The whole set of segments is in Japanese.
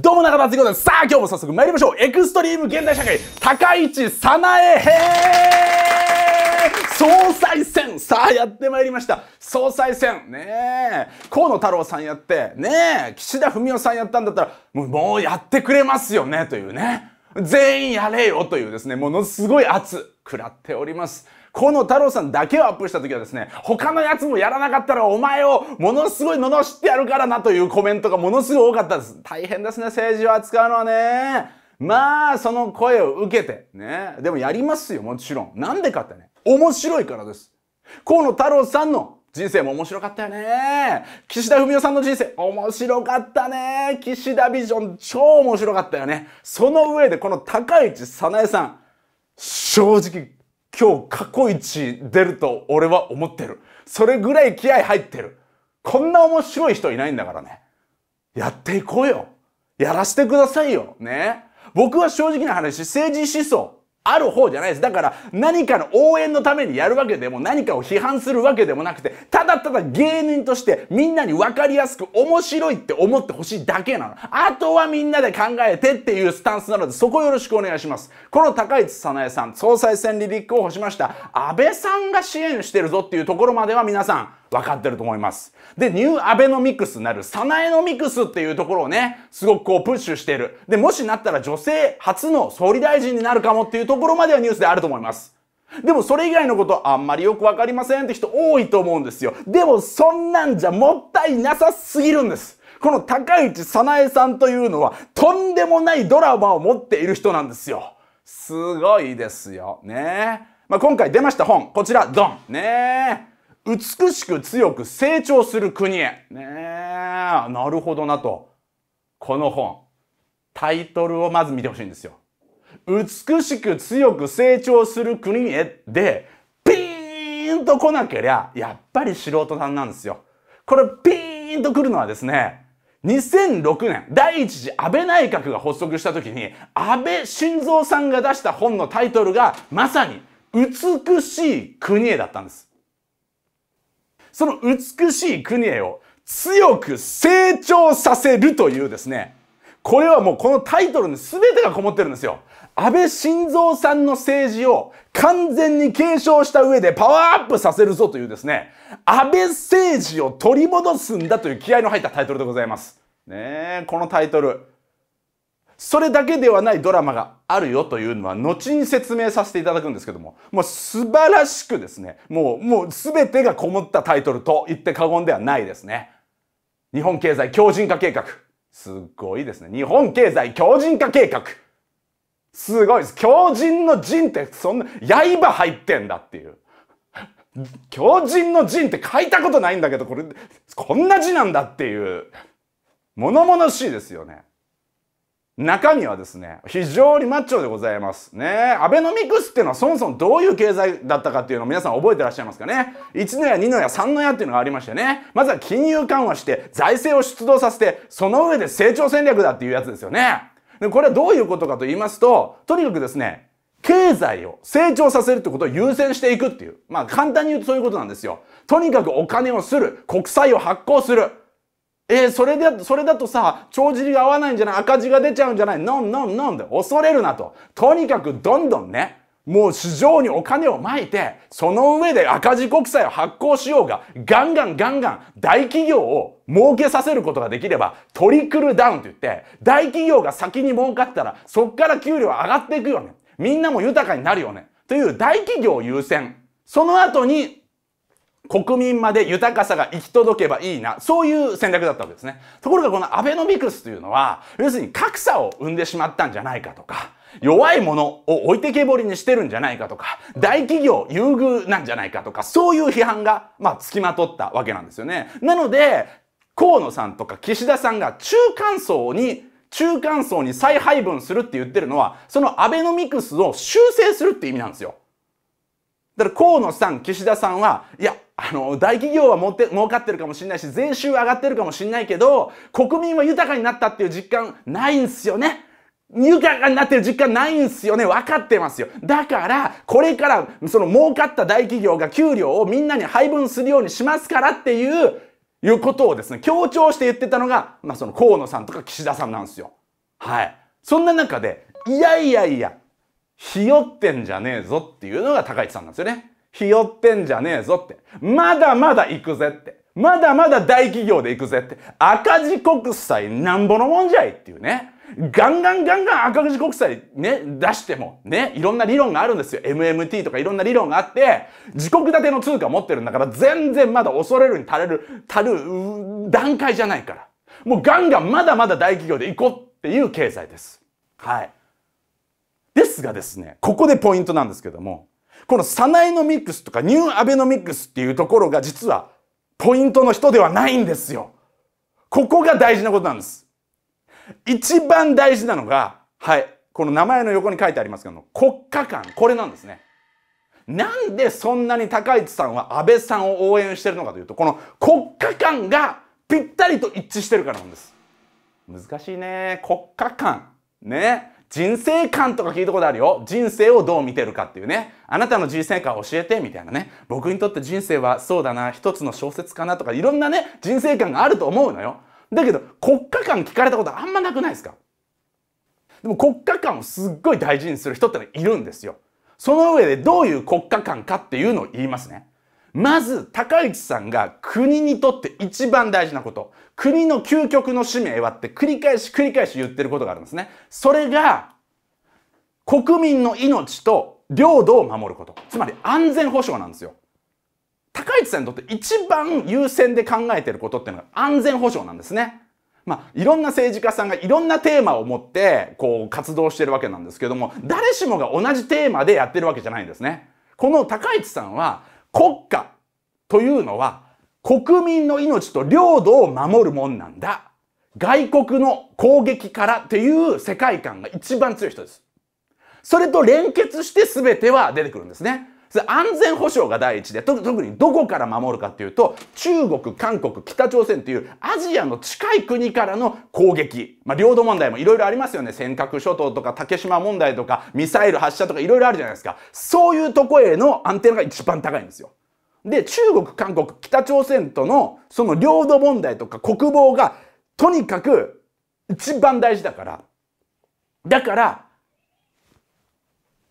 どうも中田敦彦ですさあ今日も早速参りましょうエクストリーム現代社会高市早苗編総裁選さあやってまいりました総裁選ねえ河野太郎さんやってねえ岸田文雄さんやったんだったらもうもうやってくれますよねというね全員やれよというですねものすごい圧食らっております河野太郎さんだけをアップした時はですね、他のやつもやらなかったらお前をものすごい罵ってやるからなというコメントがものすごい多かったです。大変ですね、政治を扱うのはね。まあ、その声を受けて、ね。でもやりますよ、もちろん。なんでかってね。面白いからです。河野太郎さんの人生も面白かったよね。岸田文雄さんの人生面白かったね。岸田ビジョン超面白かったよね。その上でこの高市早苗さん、正直今日過去一出ると俺は思ってる。それぐらい気合入ってる。こんな面白い人いないんだからね。やっていこうよ。やらせてくださいよ。ね。僕は正直な話、政治思想、ある方じゃないです。だから何かの応援のためにやるわけでも何かを批判するわけでもなくて、ただただ芸人としてみんなに分かりやすく面白いって思ってほしいだけなの。あとはみんなで考えてっていうスタンスなので、そこよろしくお願いします。この高市早苗さん、総裁選に立候補しました。安倍さんが支援してるぞっていうところまでは皆さん、分かってると思います。で、ニューアベノミクスなるサナエノミクスっていうところをね、すごくこうプッシュしている。で、もしなったら女性初の総理大臣になるかもっていうところまではニュースであると思います。でもそれ以外のことあんまりよくわかりませんって人多いと思うんですよ。でもそんなんじゃもったいなさすぎるんです。この高市早苗さんというのはとんでもないドラマを持っている人なんですよ。すごいですよ。ねまあ、今回出ました本、こちら、ドン。ね美しく強く成長する国へ。ねえ、なるほどなと。この本、タイトルをまず見てほしいんですよ。美しく強く成長する国へで、ピーンと来なけりゃ、やっぱり素人さんなんですよ。これピーンと来るのはですね、2006年、第一次安倍内閣が発足した時に、安倍晋三さんが出した本のタイトルが、まさに、美しい国へだったんです。その美しい国へを強く成長させるというですね、これはもうこのタイトルに全てがこもってるんですよ。安倍晋三さんの政治を完全に継承した上でパワーアップさせるぞというですね、安倍政治を取り戻すんだという気合の入ったタイトルでございます。ねえ、このタイトル、それだけではないドラマがあるよというのは後に説明させていただくんですけども、もう素晴らしくですね、もう、もう全てがこもったタイトルと言って過言ではないですね。日本経済強靭化計画。すっごいですね。日本経済強靭化計画。すごいです。強靭の陣ってそんな刃入ってんだっていう。強靭の陣って書いたことないんだけど、これ、こんな字なんだっていう。物々しいですよね。中身はですね、非常にマッチョでございます。ねアベノミクスっていうのはそもそもどういう経済だったかっていうのを皆さん覚えてらっしゃいますかね。1のや2のや3のやっていうのがありましてね。まずは金融緩和して、財政を出動させて、その上で成長戦略だっていうやつですよね。で、これはどういうことかと言いますと、とにかくですね、経済を成長させるってことを優先していくっていう。まあ簡単に言うとそういうことなんですよ。とにかくお金をする、国債を発行する、えー、それで、それだとさ、帳尻が合わないんじゃない赤字が出ちゃうんじゃないノンノンノンで恐れるなと。とにかくどんどんね、もう市場にお金をまいて、その上で赤字国債を発行しようが、ガンガンガンガン大企業を儲けさせることができれば、トリクルダウンと言って、大企業が先に儲かったら、そっから給料上がっていくよね。みんなも豊かになるよね。という大企業優先。その後に国民まで豊かさが行き届けばいいな、そういう戦略だったわけですね。ところがこのアベノミクスというのは、要するに格差を生んでしまったんじゃないかとか、弱いものを置いてけぼりにしてるんじゃないかとか、大企業優遇なんじゃないかとか、そういう批判が、まあ、つきまとったわけなんですよね。なので、河野さんとか岸田さんが中間層に中間層に再配分するって言ってるのは、そのアベノミクスを修正するって意味なんですよ。だから河野さん、岸田さんは、いや、あの、大企業は持って儲かってるかもしれないし、税収上がってるかもしれないけど、国民は豊かになったっていう実感ないんすよね。豊かになってる実感ないんすよね。分かってますよ。だから、これから、その儲かった大企業が給料をみんなに配分するようにしますからっていう、いうことをですね、強調して言ってたのが、まあその河野さんとか岸田さんなんですよ。はい。そんな中で、いやいやいや、ひよってんじゃねえぞっていうのが高市さんなんですよね。ひよってんじゃねえぞって。まだまだ行くぜって。まだまだ大企業で行くぜって。赤字国債なんぼのもんじゃいっていうね。ガンガンガンガン赤字国債ね、出しても、ね、いろんな理論があるんですよ。MMT とかいろんな理論があって、自国建ての通貨持ってるんだから、全然まだ恐れるに足れる、足る、段階じゃないから。もうガンガンまだまだ大企業で行こうっていう経済です。はい。ですがですね、ここでポイントなんですけども、このサナエノミクスとかニューアベノミクスっていうところが実はポイントの人ではないんですよ。ここが大事なことなんです。一番大事なのが、はい、この名前の横に書いてありますけども、国家間、これなんですね。なんでそんなに高市さんは安倍さんを応援してるのかというと、この国家間がぴったりと一致してるからなんです。難しいね。国家間。ね。人生観とか聞いたことあるよ。人生をどう見てるかっていうね。あなたの人生観教えてみたいなね。僕にとって人生はそうだな、一つの小説かなとかいろんなね、人生観があると思うのよ。だけど国家観聞かれたことあんまなくないですかでも国家観をすっごい大事にする人ってのいるんですよ。その上でどういう国家観かっていうのを言いますね。まず高市さんが国にとって一番大事なこと国の究極の使命はって繰り返し繰り返し言ってることがあるんですねそれが国民の命と領土を守ることつまり安全保障なんですよ高市さんにとって一番優先で考えてることっていうのが安全保障なんですねまあ、いろんな政治家さんがいろんなテーマを持ってこう活動してるわけなんですけども誰しもが同じテーマでやってるわけじゃないんですね。この高市さんは国家というのは国民の命と領土を守るもんなんだ。外国の攻撃からっていう世界観が一番強い人です。それと連結して全ては出てくるんですね。安全保障が第一で特にどこから守るかっていうと中国韓国北朝鮮っていうアジアの近い国からの攻撃、まあ、領土問題もいろいろありますよね尖閣諸島とか竹島問題とかミサイル発射とかいろいろあるじゃないですかそういうとこへのアンテナが一番高いんですよ。で中国韓国北朝鮮とのその領土問題とか国防がとにかく一番大事だからだから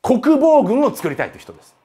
国防軍を作りたいという人です。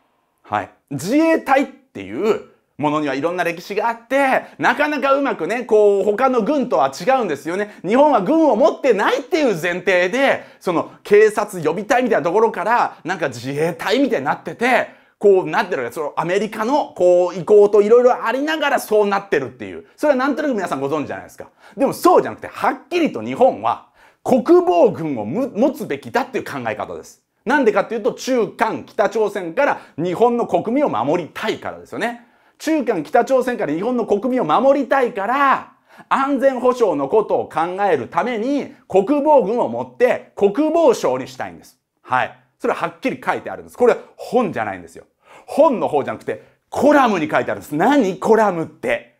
はい。自衛隊っていうものにはいろんな歴史があって、なかなかうまくね、こう、他の軍とは違うんですよね。日本は軍を持ってないっていう前提で、その警察予備隊みたいなところから、なんか自衛隊みたいになってて、こうなってるわけそのアメリカのこう意向といろいろありながらそうなってるっていう。それはなんとなく皆さんご存知じゃないですか。でもそうじゃなくて、はっきりと日本は国防軍を持つべきだっていう考え方です。なんでかっていうと中韓北朝鮮から日本の国民を守りたいからですよね。中韓北朝鮮から日本の国民を守りたいから安全保障のことを考えるために国防軍を持って国防省にしたいんです。はい。それははっきり書いてあるんです。これ本じゃないんですよ。本の方じゃなくてコラムに書いてあるんです。何コラムって。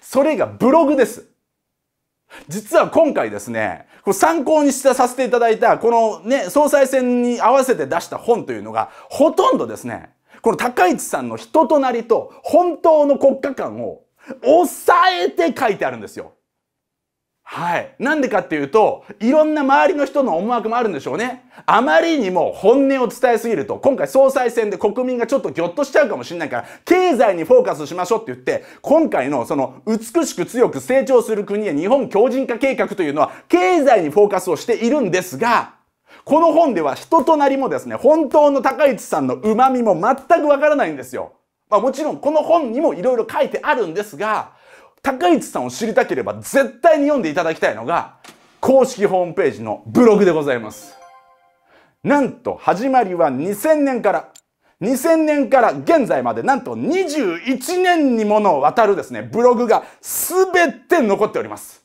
それがブログです。実は今回ですね、これ参考にしたさせていただいた、このね、総裁選に合わせて出した本というのが、ほとんどですね、この高市さんの人となりと、本当の国家観を抑えて書いてあるんですよ。はい。なんでかっていうと、いろんな周りの人の思惑もあるんでしょうね。あまりにも本音を伝えすぎると、今回総裁選で国民がちょっとぎょっとしちゃうかもしれないから、経済にフォーカスしましょうって言って、今回のその美しく強く成長する国へ日本強靭化計画というのは、経済にフォーカスをしているんですが、この本では人となりもですね、本当の高市さんの旨味も全くわからないんですよ。まあもちろんこの本にもいろいろ書いてあるんですが、高市さんを知りたければ絶対に読んでいただきたいのが、公式ホームページのブログでございます。なんと始まりは2000年から、2000年から現在までなんと21年にものわたるですね、ブログがすべて残っております。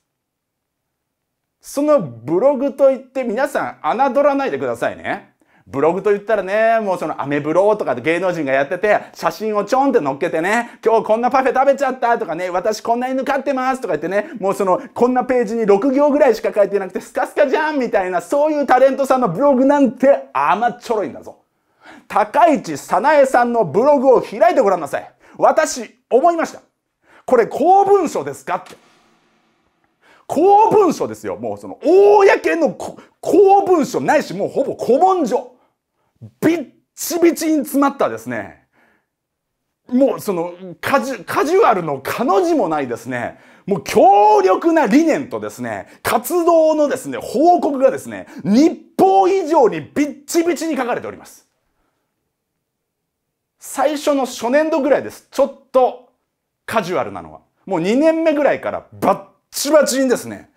そのブログといって皆さん侮らないでくださいね。ブログと言ったらね、もうそのアメブロとかで芸能人がやってて、写真をちょんって乗っけてね、今日こんなパフェ食べちゃったとかね、私こんな犬飼ってますとか言ってね、もうその、こんなページに6行ぐらいしか書いてなくてスカスカじゃんみたいな、そういうタレントさんのブログなんて甘っちょろいんだぞ。高市早苗さんのブログを開いてごらんなさい。私、思いました。これ公文書ですかって。公文書ですよ。もうその、公の公文書ないし、もうほぼ古文書。びっちびちに詰まったですね、もうそのカジュアルの彼字もないですね、もう強力な理念とですね、活動のですね、報告がですね、日報以上にびっちびちに書かれております。最初の初年度ぐらいです。ちょっとカジュアルなのは。もう2年目ぐらいからバッチバチにですね、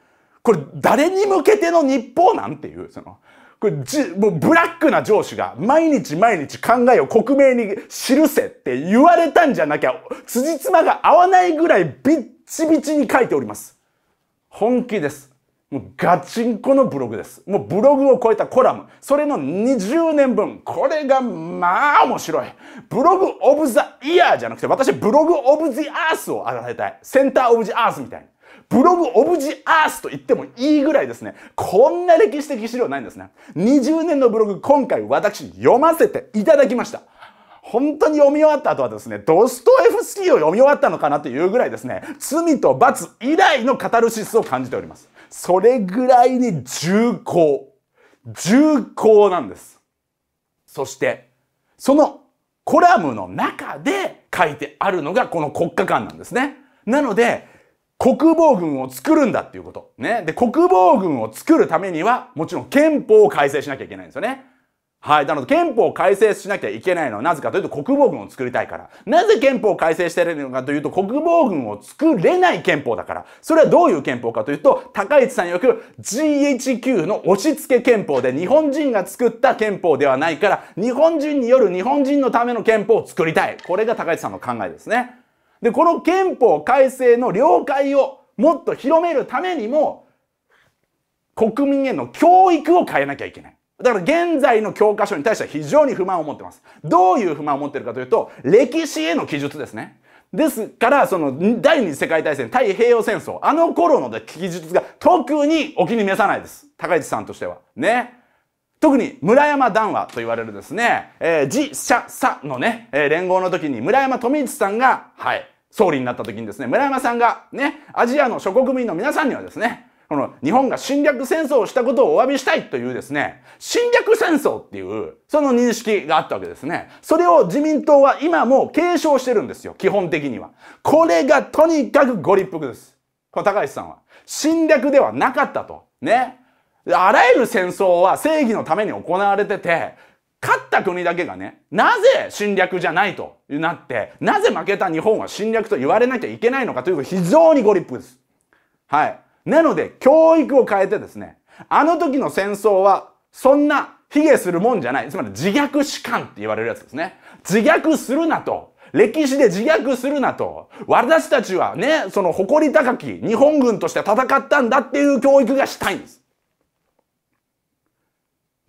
これ誰に向けての日報なんていう、その、これじ、もうブラックな上司が毎日毎日考えを克明に記せって言われたんじゃなきゃ、辻褄が合わないぐらいビッチビチに書いております。本気です。もうガチンコのブログです。もうブログを超えたコラム。それの20年分。これがまあ面白い。ブログオブザイヤーじゃなくて私ブログオブザアースをあられたい。センターオブザアースみたいに。ブログオブジアースと言ってもいいぐらいですね、こんな歴史的資料ないんですね。20年のブログ、今回私読ませていただきました。本当に読み終わった後はですね、ドストエフスキーを読み終わったのかなというぐらいですね、罪と罰以来のカタルシスを感じております。それぐらいに重厚。重厚なんです。そして、そのコラムの中で書いてあるのがこの国家観なんですね。なので、国防軍を作るんだっていうこと。ね。で、国防軍を作るためには、もちろん憲法を改正しなきゃいけないんですよね。はい。なので、憲法を改正しなきゃいけないのはなぜかというと、国防軍を作りたいから。なぜ憲法を改正してるのかというと、国防軍を作れない憲法だから。それはどういう憲法かというと、高市さんよく GHQ の押し付け憲法で、日本人が作った憲法ではないから、日本人による日本人のための憲法を作りたい。これが高市さんの考えですね。で、この憲法改正の了解をもっと広めるためにも、国民への教育を変えなきゃいけない。だから現在の教科書に対しては非常に不満を持ってます。どういう不満を持ってるかというと、歴史への記述ですね。ですから、その第二次世界大戦、太平洋戦争、あの頃の記述が特にお気に召さないです。高市さんとしては。ね。特に村山談話と言われるですね、えー、自社さのね、えー、連合の時に村山富一さんが、はい、総理になった時にですね、村山さんがね、アジアの諸国民の皆さんにはですね、この日本が侵略戦争をしたことをお詫びしたいというですね、侵略戦争っていう、その認識があったわけですね。それを自民党は今も継承してるんですよ、基本的には。これがとにかくご立腹です。この高橋さんは。侵略ではなかったと。ね。あらゆる戦争は正義のために行われてて、勝った国だけがね、なぜ侵略じゃないとなって、なぜ負けた日本は侵略と言われなきゃいけないのかというと非常にご立腹です。はい。なので、教育を変えてですね、あの時の戦争はそんな卑下するもんじゃない。つまり自虐士観って言われるやつですね。自虐するなと。歴史で自虐するなと。私たちはね、その誇り高き日本軍として戦ったんだっていう教育がしたいんです。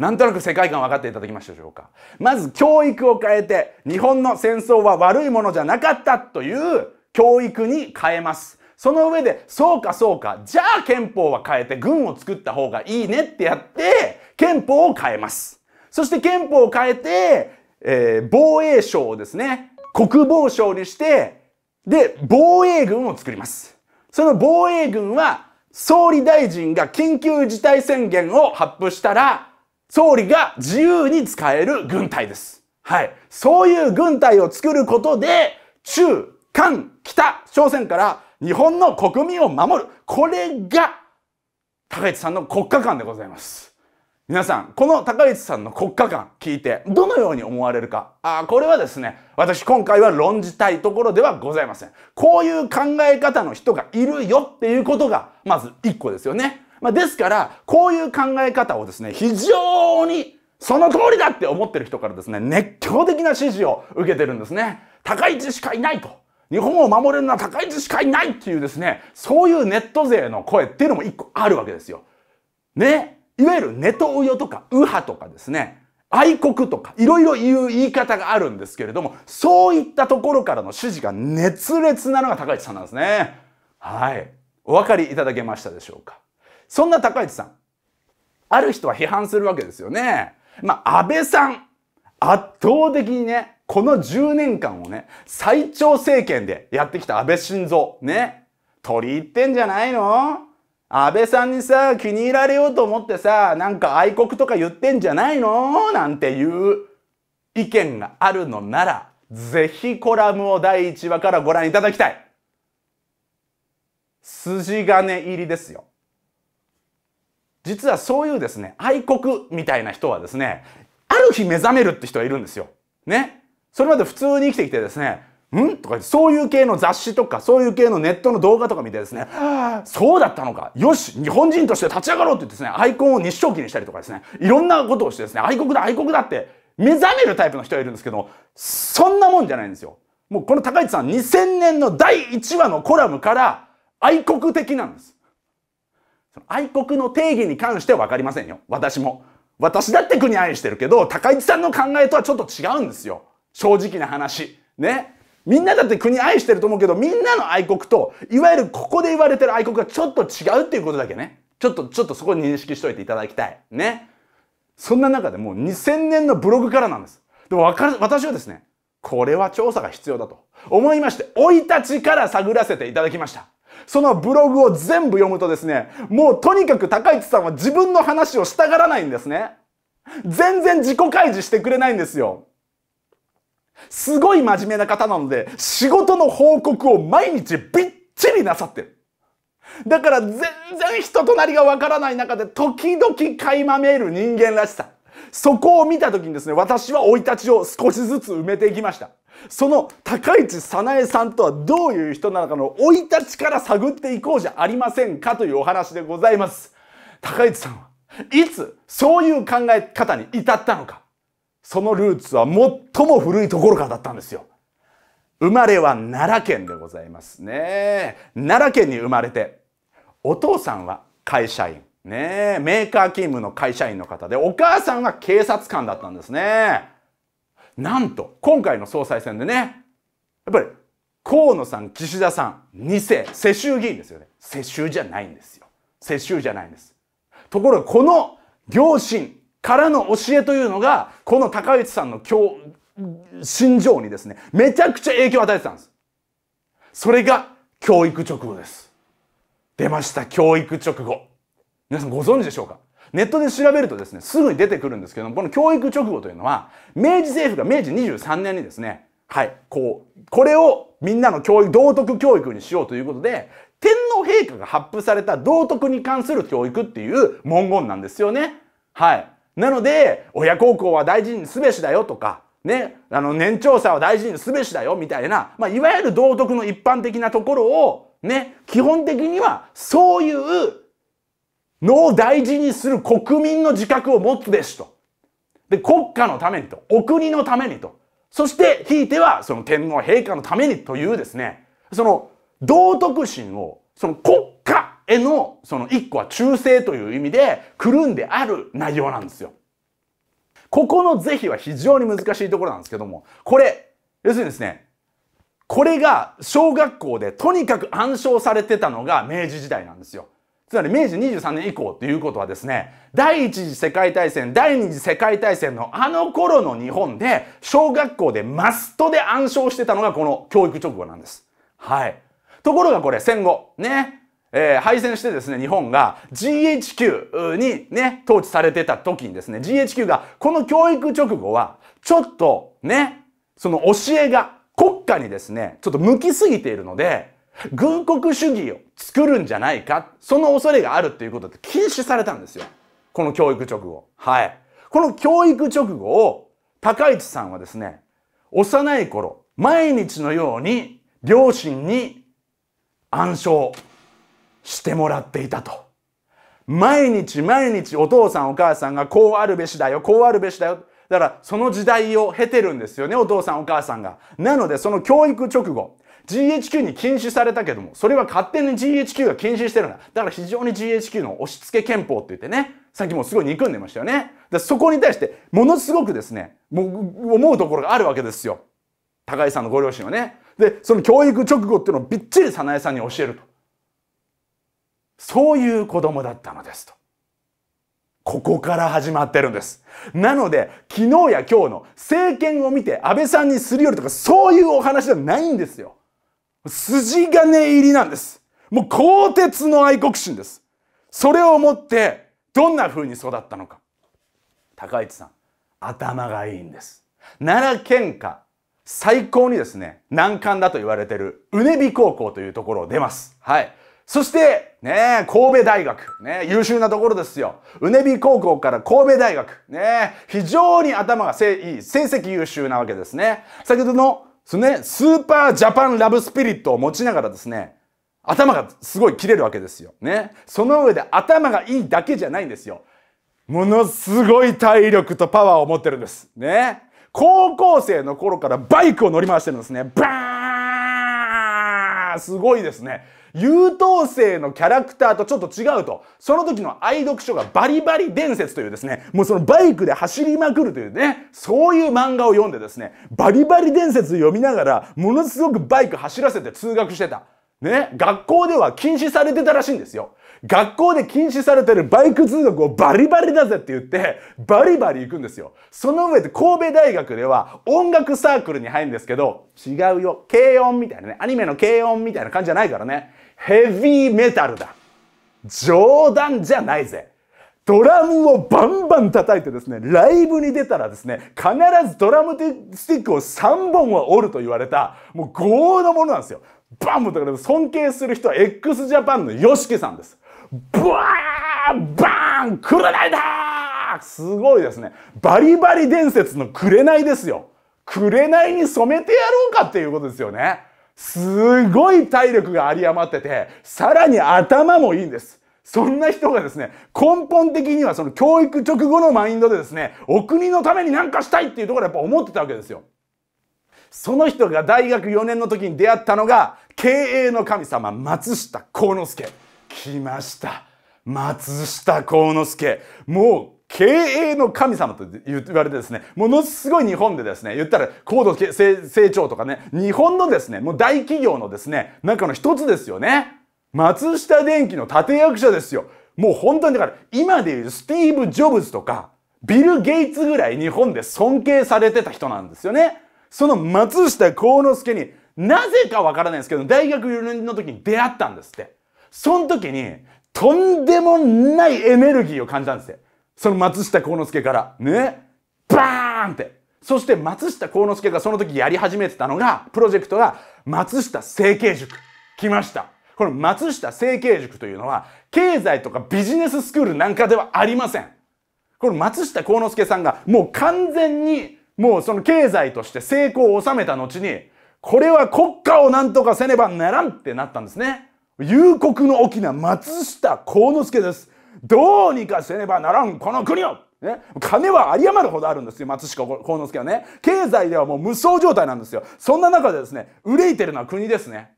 なんとなく世界観分かっていただきましたでしょうかまず教育を変えて日本の戦争は悪いものじゃなかったという教育に変えます。その上で、そうかそうか、じゃあ憲法は変えて軍を作った方がいいねってやって、憲法を変えます。そして憲法を変えて、えー、防衛省をですね、国防省にして、で、防衛軍を作ります。その防衛軍は、総理大臣が緊急事態宣言を発布したら、総理が自由に使える軍隊です。はい。そういう軍隊を作ることで、中、韓、北、朝鮮から日本の国民を守る。これが、高市さんの国家観でございます。皆さん、この高市さんの国家観聞いて、どのように思われるか。あこれはですね、私今回は論じたいところではございません。こういう考え方の人がいるよっていうことが、まず1個ですよね。まあ、ですから、こういう考え方をですね、非常にその通りだって思ってる人からですね、熱狂的な支持を受けてるんですね。高市しかいないと。日本を守れるのは高市しかいないっていうですね、そういうネット勢の声っていうのも一個あるわけですよ。ね。いわゆるネトウヨとか右派とかですね、愛国とかいろいろ言う言い方があるんですけれども、そういったところからの支持が熱烈なのが高市さんなんですね。はい。お分かりいただけましたでしょうかそんな高市さん、ある人は批判するわけですよね。まあ、安倍さん、圧倒的にね、この10年間をね、最長政権でやってきた安倍晋三、ね、取り入ってんじゃないの安倍さんにさ、気に入られようと思ってさ、なんか愛国とか言ってんじゃないのなんていう意見があるのなら、ぜひコラムを第1話からご覧いただきたい。筋金入りですよ。実はそういうですね、愛国みたいな人はですね、ある日目覚めるって人がいるんですよ。ね。それまで普通に生きてきてですね、んとかそういう系の雑誌とか、そういう系のネットの動画とか見てですね、そうだったのか、よし、日本人として立ち上がろうって言ってですね、アイコンを日照記にしたりとかですね、いろんなことをしてですね、愛国だ、愛国だって目覚めるタイプの人がいるんですけど、そんなもんじゃないんですよ。もうこの高市さん、2000年の第1話のコラムから愛国的なんです。その愛国の定義に関しては分かりませんよ。私も。私だって国愛してるけど、高市さんの考えとはちょっと違うんですよ。正直な話。ね。みんなだって国愛してると思うけど、みんなの愛国と、いわゆるここで言われてる愛国がちょっと違うっていうことだけね。ちょっと、ちょっとそこ認識しといていただきたい。ね。そんな中でもう2000年のブログからなんです。でも私はですね、これは調査が必要だと思いまして、生い立ちから探らせていただきました。そのブログを全部読むとですね、もうとにかく高市さんは自分の話をしたがらないんですね。全然自己開示してくれないんですよ。すごい真面目な方なので、仕事の報告を毎日びっちりなさってる。だから全然人となりがわからない中で時々垣間見える人間らしさ。そこを見た時にですね、私は生い立ちを少しずつ埋めていきました。その高市早苗さんとはどういう人なのかの生い立ちから探っていこうじゃありませんかというお話でございます。高市さんはいつそういう考え方に至ったのか。そのルーツは最も古いところからだったんですよ。生まれは奈良県でございますね。奈良県に生まれて、お父さんは会社員。ねメーカー勤務の会社員の方で、お母さんは警察官だったんですね。なんと今回の総裁選でねやっぱり河野さん岸田さん二世世襲議員ですよね世襲じゃないんですよ世襲じゃないんですところがこの両親からの教えというのがこの高市さんの日、心情にですねめちゃくちゃ影響を与えてたんですそれが教育直後です出ました教育直後皆さんご存知でしょうかネットで調べるとですね、すぐに出てくるんですけども、この教育直後というのは、明治政府が明治23年にですね、はい、こう、これをみんなの教育、道徳教育にしようということで、天皇陛下が発布された道徳に関する教育っていう文言なんですよね。はい。なので、親孝行は大事にすべしだよとか、ね、あの、年長者は大事にすべしだよみたいな、まあ、いわゆる道徳の一般的なところを、ね、基本的にはそういうのを大事にする国民の自覚を持つべしと。で、国家のためにと、お国のためにと、そしてひいてはその天皇陛下のためにというですね、その道徳心をその国家へのその一個は忠誠という意味でくるんである内容なんですよ。ここの是非は非常に難しいところなんですけども、これ、要するにですね、これが小学校でとにかく暗唱されてたのが明治時代なんですよ。つまり明治23年以降っていうことはですね、第一次世界大戦、第二次世界大戦のあの頃の日本で、小学校でマストで暗唱してたのがこの教育直後なんです。はい。ところがこれ戦後、ね、えー、敗戦してですね、日本が GHQ にね、統治されてた時にですね、GHQ がこの教育直後は、ちょっとね、その教えが国家にですね、ちょっと向きすぎているので、軍国主義を作るんじゃないか、その恐れがあるっていうことで禁止されたんですよ。この教育直後。はい。この教育直後を高市さんはですね、幼い頃、毎日のように両親に暗唱してもらっていたと。毎日毎日お父さんお母さんがこうあるべしだよ、こうあるべしだよ。だからその時代を経てるんですよね、お父さんお母さんが。なのでその教育直後、GHQ に禁止されたけども、それは勝手に GHQ が禁止してるんだ。だから非常に GHQ の押し付け憲法って言ってね、さっきもすごい憎んでましたよね。でそこに対して、ものすごくですね、もう思うところがあるわけですよ。高井さんのご両親はね。で、その教育直後っていうのをびっちり早苗さんに教えると。そういう子供だったのですと。ここから始まってるんです。なので、昨日や今日の政権を見て安倍さんにするよりとかそういうお話ではないんですよ。筋金入りなんです。もう鋼鉄の愛国心です。それを持ってどんな風に育ったのか。高市さん、頭がいいんです。奈良県下最高にですね、難関だと言われてる、うねび高校というところを出ます。はい。そして、ね、神戸大学。ね、優秀なところですよ。うねび高校から神戸大学。ね、非常に頭がいい、成績優秀なわけですね。先ほどのそのね、スーパージャパンラブスピリットを持ちながらですね、頭がすごい切れるわけですよ。ね。その上で頭がいいだけじゃないんですよ。ものすごい体力とパワーを持ってるんです。ね。高校生の頃からバイクを乗り回してるんですね。バーンすごいですね。優等生のキャラクターとちょっと違うと、その時の愛読書がバリバリ伝説というですね、もうそのバイクで走りまくるというね、そういう漫画を読んでですね、バリバリ伝説読みながら、ものすごくバイク走らせて通学してた。ね、学校では禁止されてたらしいんですよ。学校で禁止されてるバイク通学をバリバリだぜって言って、バリバリ行くんですよ。その上で神戸大学では音楽サークルに入るんですけど、違うよ。軽音みたいなね。アニメの軽音みたいな感じじゃないからね。ヘビーメタルだ。冗談じゃないぜ。ドラムをバンバン叩いてですね、ライブに出たらですね、必ずドラムスティックを3本は折ると言われた、もう豪のものなんですよ。バンだから尊敬する人は x ジャパンの YOSHIKI さんです。ブワーバーンくれないだすごいですね。バリバリ伝説のくれないですよ。くれないに染めてやろうかっていうことですよね。すごい体力が有り余ってて、さらに頭もいいんです。そんな人がですね、根本的にはその教育直後のマインドでですね、お国のために何かしたいっていうところやっぱ思ってたわけですよ。その人が大学4年の時に出会ったのが、経営の神様、松下幸之助。来ました。松下幸之助。もう経営の神様と言われてですね、ものすごい日本でですね、言ったら高度成長とかね、日本のですね、もう大企業のですね、中の一つですよね。松下電器の立役者ですよ。もう本当にだから、今でいうスティーブ・ジョブズとか、ビル・ゲイツぐらい日本で尊敬されてた人なんですよね。その松下幸之助に、なぜかわからないですけど、大学4年の時に出会ったんですって。その時に、とんでもないエネルギーを感じたんですって。その松下幸之助から。ね。バーンって。そして松下幸之助がその時やり始めてたのが、プロジェクトが松下整形塾。来ました。この松下整形塾というのは、経済とかビジネススクールなんかではありません。この松下幸之助さんがもう完全に、もうその経済として成功を収めた後に、これは国家をなんとかせねばならんってなったんですね。夕刻の沖な松下幸之助です。どうにかせねばならんこの国をね、金は有り余るほどあるんですよ松下幸之助はね経済ではもう無双状態なんですよそんな中でですね憂いてるのは国ですね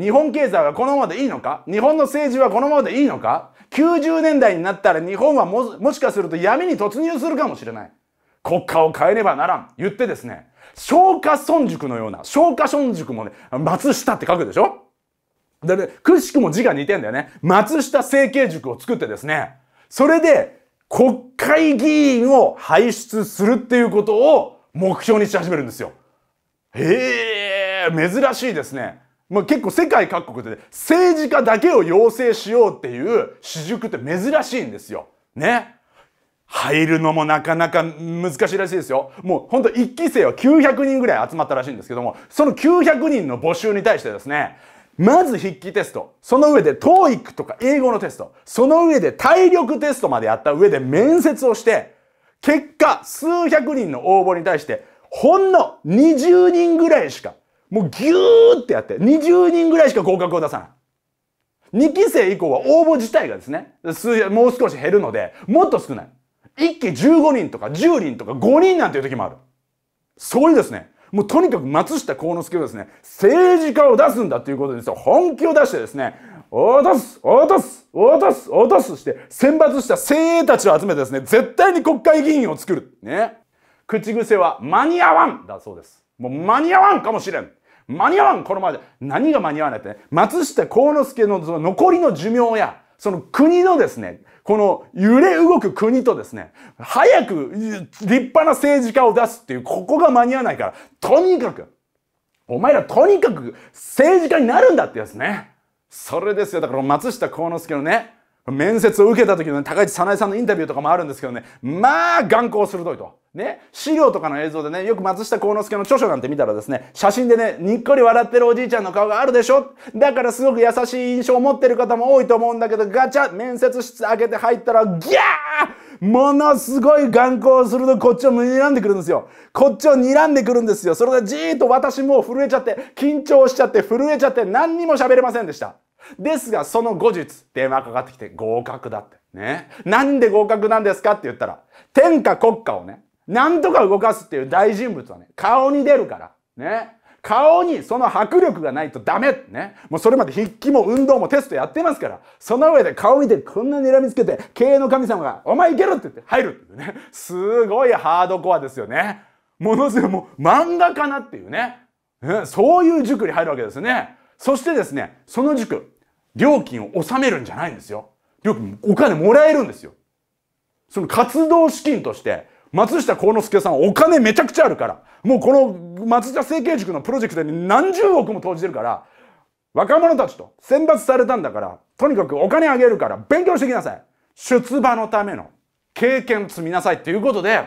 日本経済はこのままでいいのか日本の政治はこのままでいいのか90年代になったら日本はももしかすると闇に突入するかもしれない国家を変えねばならん言ってですね松下村塾のような昇華村塾もね松下って書くでしょって、くしくも字が似てんだよね。松下政経塾を作ってですね、それで国会議員を輩出するっていうことを目標にし始めるんですよ。へー、珍しいですね。まあ、結構世界各国で政治家だけを養成しようっていう私塾って珍しいんですよ。ね。入るのもなかなか難しいらしいですよ。もうほんと1期生は900人ぐらい集まったらしいんですけども、その900人の募集に対してですね、まず筆記テスト。その上で TOEIC とか英語のテスト。その上で体力テストまでやった上で面接をして、結果数百人の応募に対して、ほんの20人ぐらいしか、もうギューってやって、20人ぐらいしか合格を出さない。2期生以降は応募自体がですね、数もう少し減るので、もっと少ない。1期15人とか10人とか5人なんていう時もある。そういうですね、もうとにかく松下幸之助はですね、政治家を出すんだということですよ。本気を出してですね、落とす落とす落とす落とすして選抜した精鋭たちを集めてですね、絶対に国会議員を作る。ね。口癖は間に合わんだそうです。もう間に合わんかもしれん。間に合わんこのままで。何が間に合わないってね。松下幸之助の残りの寿命や、その国のですね、この揺れ動く国とですね、早く立派な政治家を出すっていう、ここが間に合わないから、とにかく、お前らとにかく政治家になるんだってやつね。それですよ。だから松下幸之助のね、面接を受けた時の、ね、高市早苗さんのインタビューとかもあるんですけどね、まあ、眼光鋭いと。ね、資料とかの映像でね、よく松下幸之助の著書なんて見たらですね、写真でね、にっこり笑ってるおじいちゃんの顔があるでしょだからすごく優しい印象を持ってる方も多いと思うんだけど、ガチャ面接室開けて入ったら、ギャーものすごい眼光鋭いこっちを睨んでくるんですよ。こっちを睨んでくるんですよ。それでじーっと私もう震えちゃって、緊張しちゃって、震えちゃって、何にも喋れませんでした。ですが、その後日、電話かかってきて合格だって。ね。なんで合格なんですかって言ったら、天下国家をね、なんとか動かすっていう大人物はね、顔に出るから。ね。顔にその迫力がないとダメね。もうそれまで筆記も運動もテストやってますから。その上で顔見てこんな睨みつけて、経営の神様が、お前いけるって言って入るってね。すごいハードコアですよね。ものすごいもう漫画かなっていうね。ねそういう塾に入るわけですよね。そしてですね、その塾、料金を納めるんじゃないんですよ。料金、お金もらえるんですよ。その活動資金として、松下幸之助さんお金めちゃくちゃあるから、もうこの松下政経塾のプロジェクトに何十億も投じてるから、若者たちと選抜されたんだから、とにかくお金あげるから勉強してきなさい。出馬のための経験積みなさいっていうことで、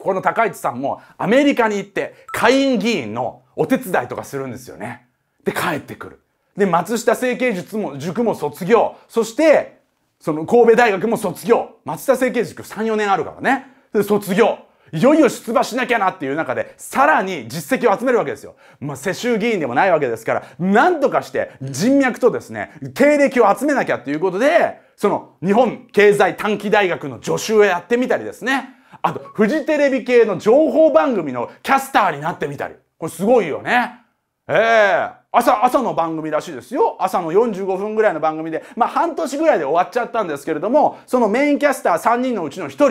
この高市さんもアメリカに行って下院議員のお手伝いとかするんですよね。で帰ってくる。で、松下整形術も、塾も卒業。そして、その神戸大学も卒業。松下整形塾3、4年あるからね。で、卒業。いよいよ出馬しなきゃなっていう中で、さらに実績を集めるわけですよ。まあ、世襲議員でもないわけですから、なんとかして人脈とですね、経歴を集めなきゃっていうことで、その日本経済短期大学の助手をやってみたりですね。あと、フジテレビ系の情報番組のキャスターになってみたり。これすごいよね。ええー朝、朝の番組らしいですよ。朝の45分ぐらいの番組で、まあ半年ぐらいで終わっちゃったんですけれども、そのメインキャスター3人のうちの1人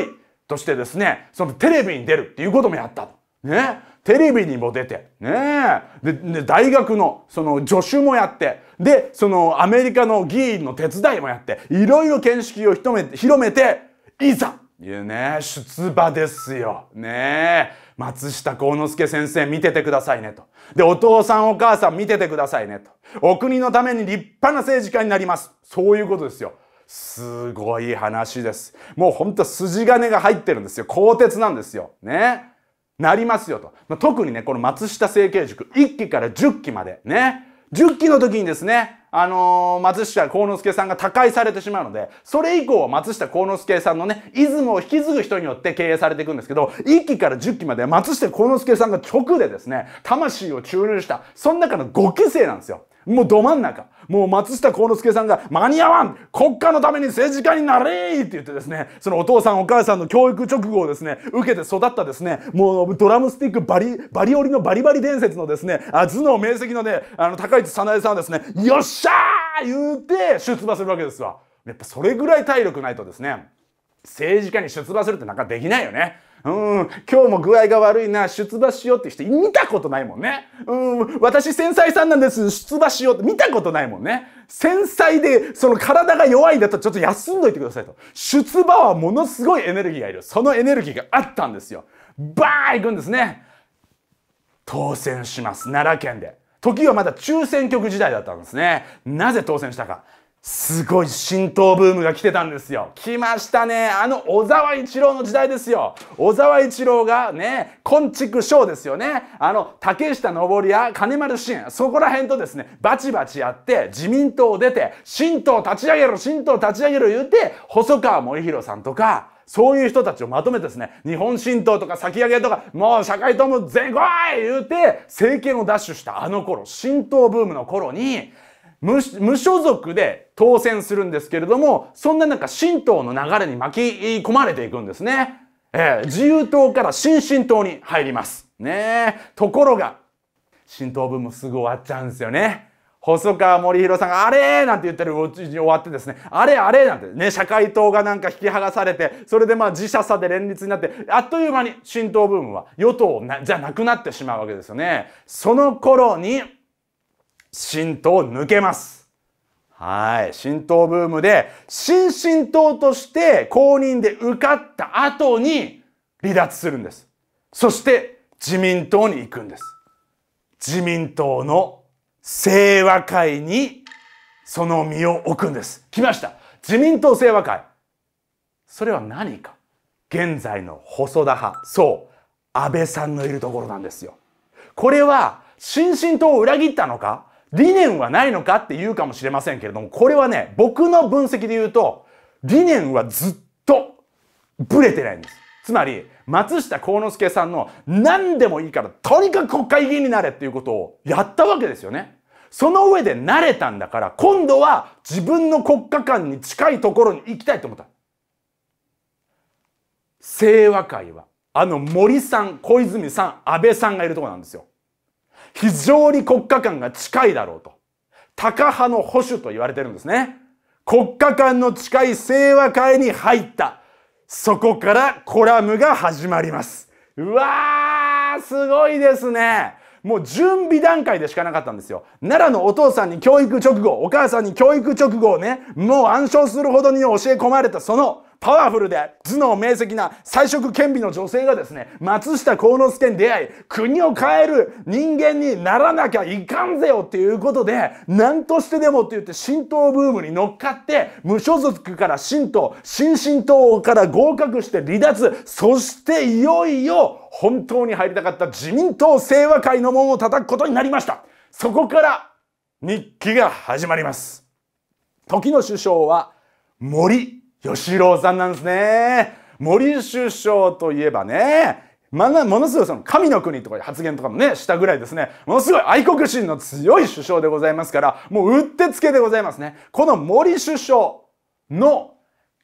としてですね、そのテレビに出るっていうこともやったと。ね。テレビにも出て、ねで、で、大学の、その、助手もやって、で、その、アメリカの議員の手伝いもやって、いろいろ見識を広めて、いざ、いうね、出馬ですよ。ね松下幸之助先生見ててくださいねと。で、お父さんお母さん見ててくださいねと。お国のために立派な政治家になります。そういうことですよ。すごい話です。もうほんと筋金が入ってるんですよ。鋼鉄なんですよ。ね。なりますよと。特にね、この松下政経塾、1期から10期までね。10期の時にですね、あのー、松下幸之助さんが他界されてしまうので、それ以降は松下幸之助さんのね、イズムを引き継ぐ人によって経営されていくんですけど、1期から10期まで松下幸之助さんが直でですね、魂を注入した、その中の5期生なんですよ。もうど真ん中。もう松下幸之助さんが間に合わん国家のために政治家になれーって言ってですね、そのお父さんお母さんの教育直後をですね、受けて育ったですね、もうドラムスティックバリ、バリオリのバリバリ伝説のですね、あ頭脳明晰のね、あの、高市早苗さんはですね、よっしゃー言うて出馬するわけですわ。やっぱそれぐらい体力ないとですね、政治家に出馬するってなんかできないよね。うん、今日も具合が悪いな、出馬しようって人見たことないもんね。うん、私繊細さんなんです、出馬しようって見たことないもんね。繊細で、その体が弱いんだとちょっと休んどいてくださいと。出馬はものすごいエネルギーがいる。そのエネルギーがあったんですよ。バー行くんですね。当選します、奈良県で。時はまだ中選挙区時代だったんですね。なぜ当選したか。すごい浸透ブームが来てたんですよ。来ましたね。あの小沢一郎の時代ですよ。小沢一郎がね、昆虫賞ですよね。あの、竹下登や金丸信、そこら辺とですね、バチバチやって自民党を出て、新党立ち上げろ、新党立ち上げろ言うて、細川森弘さんとか、そういう人たちをまとめてですね、日本新党とか先上げとか、もう社会党も全来い言うて、政権を奪取したあの頃、新党ブームの頃に、無所属で当選するんですけれども、そんな中、神道の流れに巻き込まれていくんですね。えー、自由党から新進党に入ります。ねところが、新党分もすぐ終わっちゃうんですよね。細川森弘さんが、あれーなんて言ってるうちに終わってですね、あれあれなんてね、社会党がなんか引き剥がされて、それでまあ自社差で連立になって、あっという間に新党ブームは与党じゃなくなってしまうわけですよね。その頃に、神道抜けます。はい。神道ブームで、新神道として公認で受かった後に離脱するんです。そして自民党に行くんです。自民党の清和会にその身を置くんです。来ました。自民党清和会。それは何か。現在の細田派。そう。安倍さんのいるところなんですよ。これは、新進党を裏切ったのか理念はないのかって言うかもしれませんけれども、これはね、僕の分析で言うと、理念はずっとブレてないんです。つまり、松下幸之助さんの何でもいいから、とにかく国会議員になれっていうことをやったわけですよね。その上で慣れたんだから、今度は自分の国家間に近いところに行きたいと思った。清和会は、あの森さん、小泉さん、安倍さんがいるとこなんですよ。非常に国家間が近いだろうと。タカ派の保守と言われてるんですね。国家間の近い清和会に入った。そこからコラムが始まります。うわー、すごいですね。もう準備段階でしかなかったんですよ。奈良のお父さんに教育直後、お母さんに教育直後をね、もう暗唱するほどに教え込まれたそのパワフルで頭脳明晰な才色兼備の女性がですね松下幸之助に出会い国を変える人間にならなきゃいかんぜよっていうことで何としてでもって言って新党ブームに乗っかって無所属から新党、新新党から合格して離脱そしていよいよ本当に入りたかった自民党清和会の門を叩くことになりましたそこから日記が始まります時の首相は森吉郎さんなんですね。森首相といえばね、ま、ものすごいその神の国とか発言とかもね、したぐらいですね、ものすごい愛国心の強い首相でございますから、もううってつけでございますね。この森首相の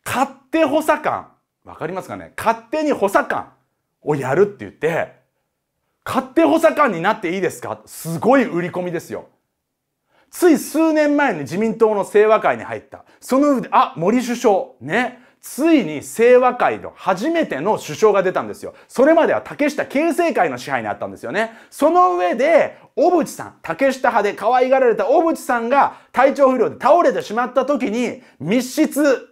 勝手補佐官、わかりますかね勝手に補佐官をやるって言って、勝手補佐官になっていいですかすごい売り込みですよ。つい数年前に自民党の清和会に入った。その上で、あ、森首相、ね。ついに清和会の初めての首相が出たんですよ。それまでは竹下形成会の支配にあったんですよね。その上で、小渕さん、竹下派で可愛がられた小渕さんが体調不良で倒れてしまった時に、密室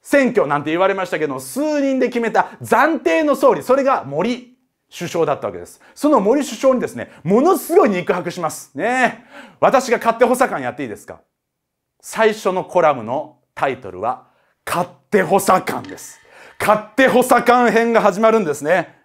選挙なんて言われましたけど、数人で決めた暫定の総理、それが森首相だったわけです。その森首相にですね、ものすごい肉薄します。ね私が勝手補佐官やっていいですか最初のコラムのタイトルは、勝手補佐官です。勝手補佐官編が始まるんですね。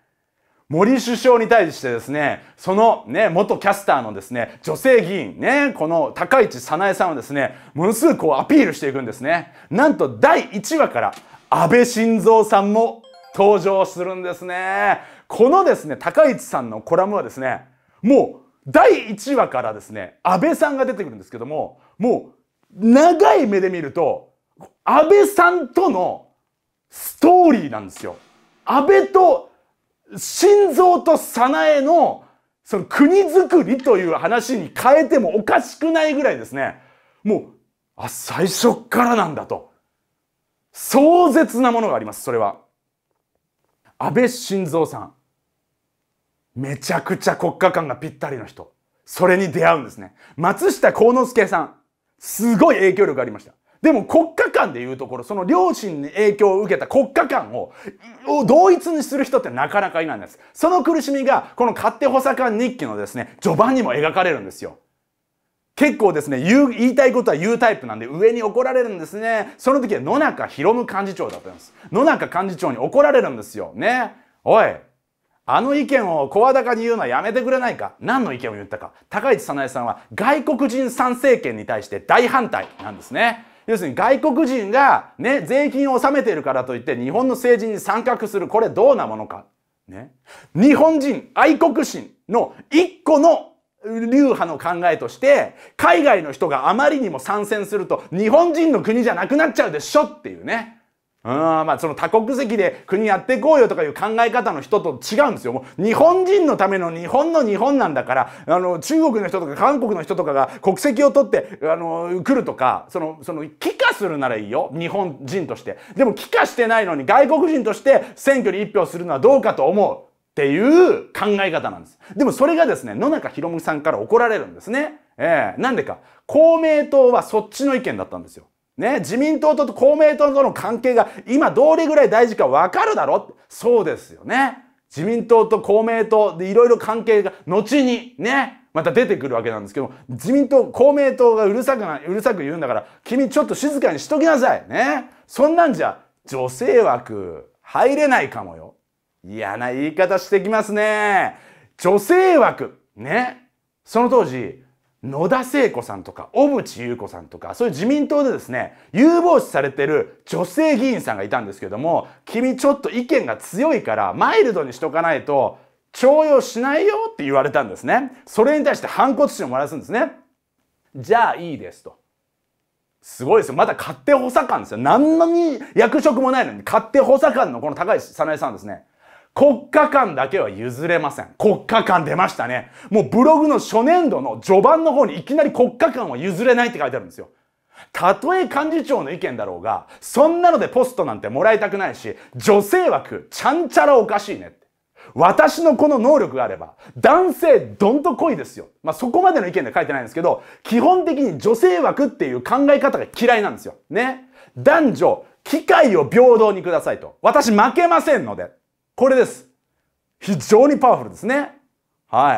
森首相に対してですね、そのね、元キャスターのですね、女性議員ね、この高市早苗さんをですね、ものすごくこうアピールしていくんですね。なんと第1話から安倍晋三さんも登場するんですね。このですね、高市さんのコラムはですね、もう第1話からですね、安倍さんが出てくるんですけども、もう長い目で見ると、安倍さんとのストーリーなんですよ。安倍と心臓と早苗のその国づくりという話に変えてもおかしくないぐらいですね、もう、あ、最初からなんだと。壮絶なものがあります、それは。安倍晋三さん。めちゃくちゃ国家観がぴったりの人。それに出会うんですね。松下幸之助さん。すごい影響力ありました。でも国家間でいうところ、その両親に影響を受けた国家間を同一にする人ってなかなかいないんです。その苦しみが、この勝手補佐官日記のですね、序盤にも描かれるんですよ。結構ですね、言う、言いたいことは言うタイプなんで、上に怒られるんですね。その時は野中博夢幹事長だったんです。野中幹事長に怒られるんですよ。ね。おい、あの意見を声高に言うのはやめてくれないか何の意見を言ったか高市早苗さんは外国人参政権に対して大反対なんですね。要するに外国人がね、税金を納めているからといって日本の政治に参画する、これどうなものか。ね。日本人愛国心の一個の流派の考えとして、海外の人があまりにも参戦すると日本人の国じゃなくなっちゃうでしょっていうね。うんまあ、その多国籍で国やっていこうよとかいう考え方の人と違うんですよ。もう日本人のための日本の日本なんだから、あの、中国の人とか韓国の人とかが国籍を取って、あの、来るとか、その、その、帰化するならいいよ。日本人として。でも帰化してないのに外国人として選挙に一票するのはどうかと思う。っていう考え方なんです。でもそれがですね、野中博文さんから怒られるんですね。ええー、なんでか。公明党はそっちの意見だったんですよ。ね、自民党と公明党との関係が今どれぐらい大事か分かるだろそうですよね。自民党と公明党でいろいろ関係が後にね、また出てくるわけなんですけども、自民党、公明党がうるさくな、うるさく言うんだから、君ちょっと静かにしときなさい。ね。そんなんじゃ、女性枠入れないかもよ。嫌な言い方してきますね。女性枠。ね。その当時、野田聖子さんとか小渕優子さんとかそういう自民党でですね有望視されてる女性議員さんがいたんですけども君ちょっと意見が強いからマイルドにしとかないと徴用しないよって言われたんですねそれに対して反骨心を漏らすんですねじゃあいいですとすごいですよまだ勝手補佐官ですよ何のに役職もないのに勝手補佐官のこの高橋早苗さんですね国家間だけは譲れません。国家間出ましたね。もうブログの初年度の序盤の方にいきなり国家間は譲れないって書いてあるんですよ。たとえ幹事長の意見だろうが、そんなのでポストなんてもらいたくないし、女性枠、ちゃんちゃらおかしいねって。私のこの能力があれば、男性どんと来いですよ。まあ、そこまでの意見で書いてないんですけど、基本的に女性枠っていう考え方が嫌いなんですよ。ね。男女、機会を平等にくださいと。私負けませんので。これです。非常にパワフルですね。は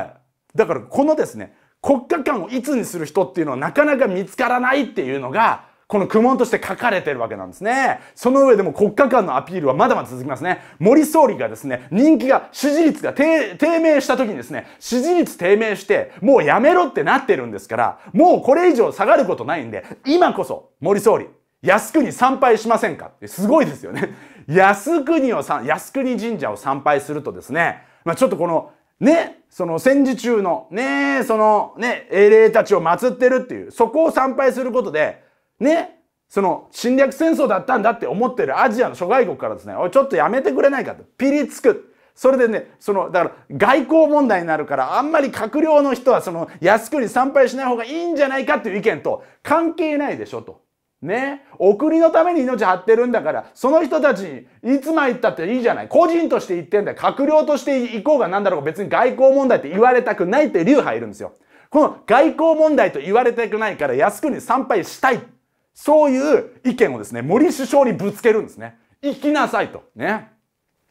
い。だからこのですね、国家観をいつにする人っていうのはなかなか見つからないっていうのが、この苦悶として書かれてるわけなんですね。その上でも国家間のアピールはまだまだ続きますね。森総理がですね、人気が、支持率が低迷した時にですね、支持率低迷して、もうやめろってなってるんですから、もうこれ以上下がることないんで、今こそ、森総理、靖国参拝しませんかってすごいですよね。靖国をさ靖国神社を参拝するとですね、まあ、ちょっとこのね、その戦時中のね、そのね、英霊たちを祀ってるっていう、そこを参拝することで、ね、その侵略戦争だったんだって思ってるアジアの諸外国からですね、おい、ちょっとやめてくれないかと、ピリつく。それでね、その、だから外交問題になるから、あんまり閣僚の人はその靖国参拝しない方がいいんじゃないかっていう意見と関係ないでしょと。ねお国のために命張ってるんだから、その人たちにいつまでったっていいじゃない。個人として言ってんだよ。閣僚として行こうが何だろうが別に外交問題って言われたくないって流派いるんですよ。この外交問題と言われたくないから靖国参拝したい。そういう意見をですね、森首相にぶつけるんですね。行きなさいと。ね。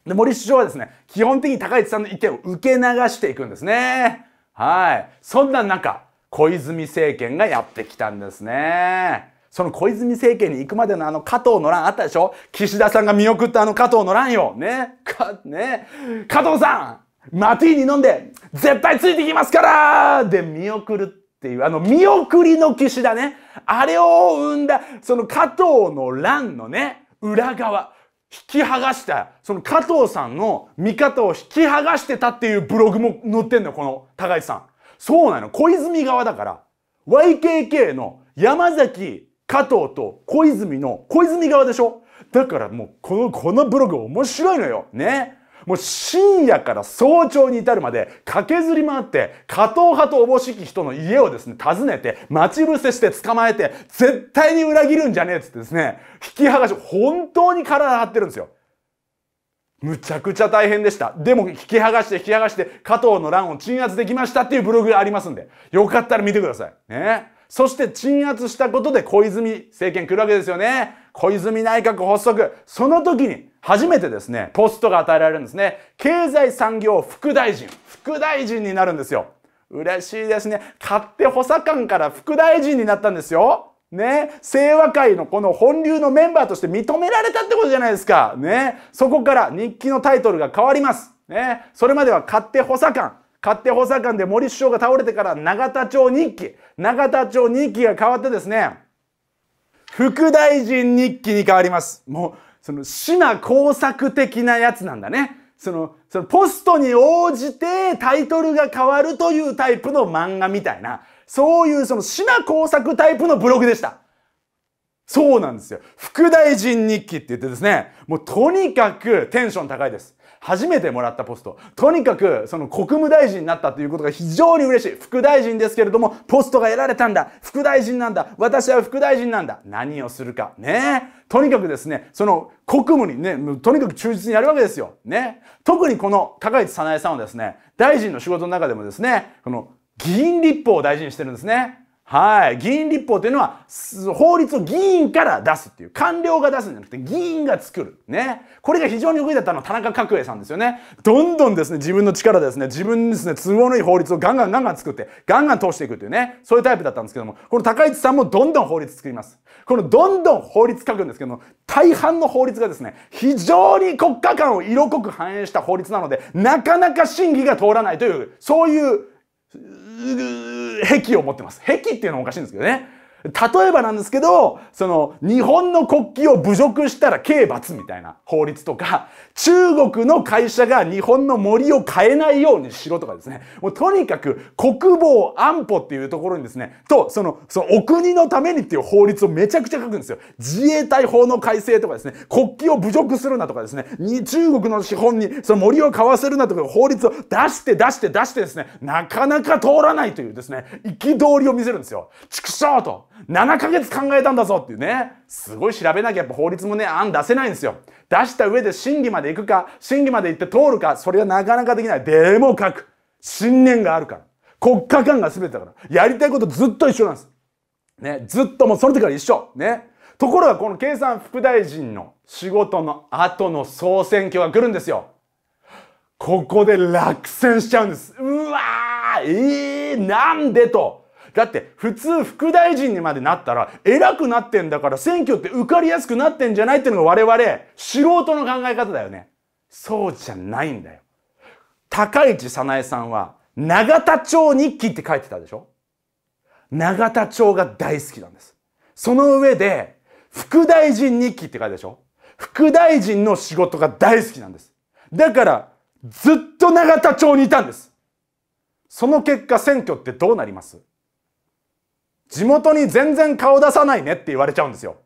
で、森首相はですね、基本的に高市さんの意見を受け流していくんですね。はい。そんな中、小泉政権がやってきたんですね。その小泉政権に行くまでのあの加藤の乱あったでしょ岸田さんが見送ったあの加藤の乱よ。ね。か、ね。加藤さんマティーに飲んで絶対ついてきますからで見送るっていう、あの見送りの岸田ね。あれを生んだ、その加藤の乱のね、裏側。引き剥がした、その加藤さんの見方を引き剥がしてたっていうブログも載ってんの、この高市さん。そうなの。小泉側だから。YKK の山崎加藤と小泉の、小泉側でしょだからもうこの、このブログ面白いのよ。ね。もう深夜から早朝に至るまで駆けずり回って加藤派とおぼしき人の家をですね、訪ねて待ち伏せして捕まえて絶対に裏切るんじゃねえっつってですね、引き剥がし、本当に体張ってるんですよ。むちゃくちゃ大変でした。でも引き剥がして引き剥がして加藤の乱を鎮圧できましたっていうブログがありますんで、よかったら見てください。ね。そして鎮圧したことで小泉政権来るわけですよね。小泉内閣発足。その時に初めてですね、ポストが与えられるんですね。経済産業副大臣。副大臣になるんですよ。嬉しいですね。勝手補佐官から副大臣になったんですよ。ね、清和会のこの本流のメンバーとして認められたってことじゃないですか。ね、そこから日記のタイトルが変わります。ね、それまでは勝手補佐官。勝手補佐官で森首相が倒れてから永田町日記。永田町日記が変わってですね副大臣日記に変わりますもうその品工作的なやつなんだねそのそのポストに応じてタイトルが変わるというタイプの漫画みたいなそういうその品工作タイプのブログでしたそうなんですよ副大臣日記って言ってですねもうとにかくテンション高いです初めてもらったポスト。とにかく、その国務大臣になったということが非常に嬉しい。副大臣ですけれども、ポストが得られたんだ。副大臣なんだ。私は副大臣なんだ。何をするか。ねとにかくですね、その国務にね、とにかく忠実にやるわけですよ。ね。特にこの高市早苗さんはですね、大臣の仕事の中でもですね、この議員立法を大事にしてるんですね。はい。議員立法というのは、法律を議員から出すっていう、官僚が出すんじゃなくて、議員が作る。ね。これが非常に得意だったのは田中角栄さんですよね。どんどんですね、自分の力でですね、自分にですね、都合のいい法律をガンガンガンガン作って、ガンガン通していくというね、そういうタイプだったんですけども、この高市さんもどんどん法律作ります。このどんどん法律書くんですけども、大半の法律がですね、非常に国家間を色濃く反映した法律なので、なかなか審議が通らないという、そういう、癖を持ってます。癖っていうのはおかしいんですけどね。例えばなんですけど、その日本の国旗を侮辱したら刑罰みたいな法律とか、中国の会社が日本の森を変えないようにしろとかですね、もうとにかく国防安保っていうところにですね、と、その、そのお国のためにっていう法律をめちゃくちゃ書くんですよ。自衛隊法の改正とかですね、国旗を侮辱するなとかですね、に中国の資本にその森を買わせるなとか法律を出して出して出してですね、なかなか通らないというですね、憤りを見せるんですよ。畜生と。7ヶ月考えたんだぞっていうね。すごい調べなきゃやっぱ法律もね、案出せないんですよ。出した上で審議まで行くか、審議まで行って通るか、それはなかなかできない。でも書く。信念があるから。国家観が全てだから。やりたいことずっと一緒なんです。ね。ずっともうその時から一緒。ね。ところがこの経産副大臣の仕事の後の総選挙が来るんですよ。ここで落選しちゃうんです。うわーえー、なんでと。だって普通副大臣にまでなったら偉くなってんだから選挙って受かりやすくなってんじゃないっていうのが我々素人の考え方だよね。そうじゃないんだよ。高市早苗さんは永田町日記って書いてたでしょ永田町が大好きなんです。その上で副大臣日記って書いてたでしょ副大臣の仕事が大好きなんです。だからずっと永田町にいたんです。その結果選挙ってどうなります地元に全然顔出さないねって言われちゃうんですよ。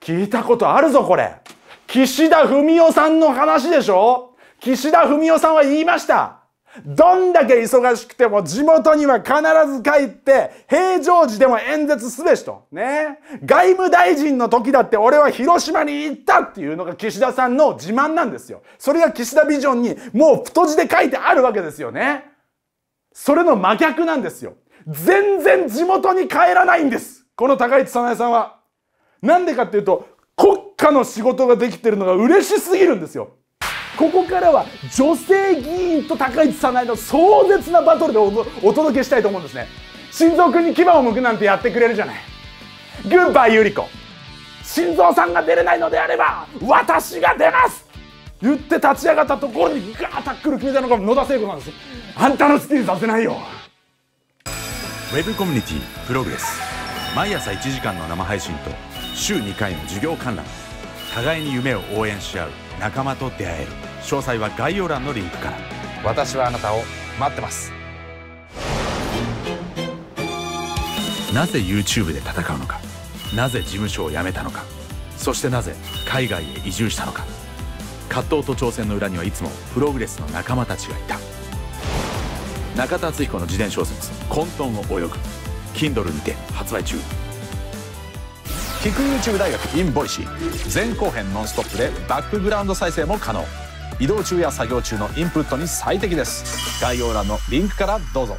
聞いたことあるぞこれ。岸田文雄さんの話でしょ岸田文雄さんは言いました。どんだけ忙しくても地元には必ず帰って平常時でも演説すべしと。ね。外務大臣の時だって俺は広島に行ったっていうのが岸田さんの自慢なんですよ。それが岸田ビジョンにもう太字で書いてあるわけですよね。それの真逆なんですよ。全然地元に帰らないんですこの高市早苗さんはなんでかっていうと国家の仕事ができてるのが嬉しすぎるんですよここからは女性議員と高市早苗の壮絶なバトルでお届けしたいと思うんですね心臓君に牙をむくなんてやってくれるじゃないグッバイ子心臓さんが出れないのであれば私が出ます言って立ち上がったところにガータックル決めたのが野田聖子なんですあんたのスキにさせないよウェブコミュニティプログレス毎朝1時間の生配信と週2回の授業観覧互いに夢を応援し合う仲間と出会える詳細は概要欄のリンクから私はあなたを待ってますなぜ YouTube で戦うのかなぜ事務所を辞めたのかそしてなぜ海外へ移住したのか葛藤と挑戦の裏にはいつもプログレスの仲間たちがいた中田敦彦の自伝小説「混沌を泳ぐ」Kindle にて発売中聞く YouTube 大学 in ボイシー前後編ノンストップでバックグラウンド再生も可能移動中や作業中のインプットに最適です概要欄のリンクからどうぞ